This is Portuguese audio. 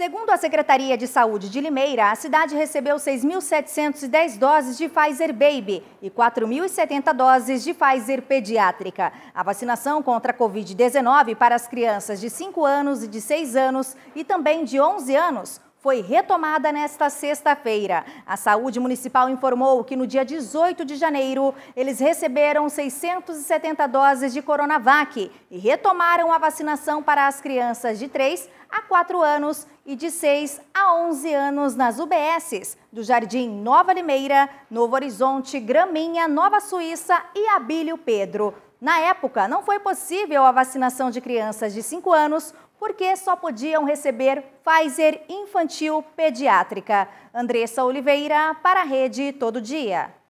Segundo a Secretaria de Saúde de Limeira, a cidade recebeu 6.710 doses de Pfizer Baby e 4.070 doses de Pfizer Pediátrica. A vacinação contra a Covid-19 para as crianças de 5 anos e de 6 anos e também de 11 anos foi retomada nesta sexta-feira. A Saúde Municipal informou que no dia 18 de janeiro, eles receberam 670 doses de Coronavac e retomaram a vacinação para as crianças de 3 a 4 anos e de 6 a 11 anos nas UBSs do Jardim Nova Limeira, Novo Horizonte, Graminha, Nova Suíça e Abílio Pedro. Na época, não foi possível a vacinação de crianças de 5 anos porque só podiam receber Pfizer infantil pediátrica. Andressa Oliveira, para a Rede Todo Dia.